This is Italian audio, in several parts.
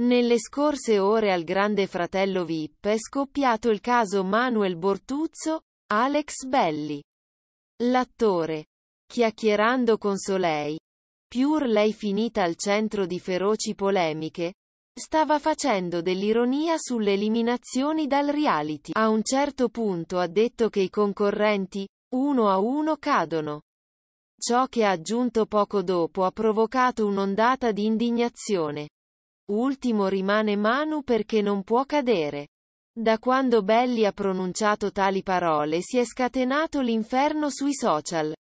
Nelle scorse ore al Grande Fratello VIP è scoppiato il caso Manuel Bortuzzo, Alex Belli. L'attore, chiacchierando con Solei, pur lei finita al centro di feroci polemiche, stava facendo dell'ironia sulle eliminazioni dal reality. A un certo punto ha detto che i concorrenti, uno a uno, cadono. Ciò che ha aggiunto poco dopo ha provocato un'ondata di indignazione. Ultimo rimane Manu perché non può cadere. Da quando Belli ha pronunciato tali parole si è scatenato l'inferno sui social.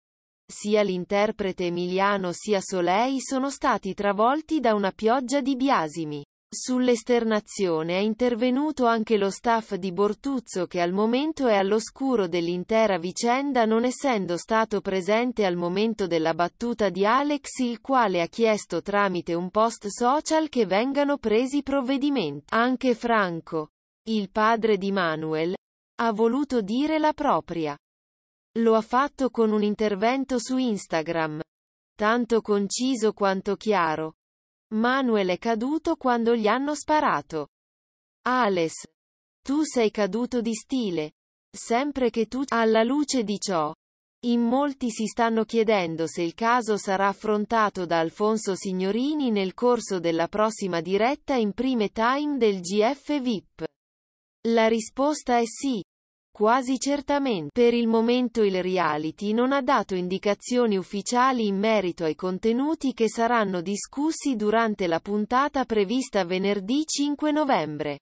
Sia l'interprete Emiliano sia Solei sono stati travolti da una pioggia di biasimi. Sull'esternazione è intervenuto anche lo staff di Bortuzzo che al momento è all'oscuro dell'intera vicenda non essendo stato presente al momento della battuta di Alex il quale ha chiesto tramite un post social che vengano presi provvedimenti. Anche Franco, il padre di Manuel, ha voluto dire la propria. Lo ha fatto con un intervento su Instagram, tanto conciso quanto chiaro Manuel è caduto quando gli hanno sparato. Ales. Tu sei caduto di stile. Sempre che tu, alla luce di ciò, in molti si stanno chiedendo se il caso sarà affrontato da Alfonso Signorini nel corso della prossima diretta in prime time del GF VIP. La risposta è sì. Quasi certamente per il momento il reality non ha dato indicazioni ufficiali in merito ai contenuti che saranno discussi durante la puntata prevista venerdì 5 novembre.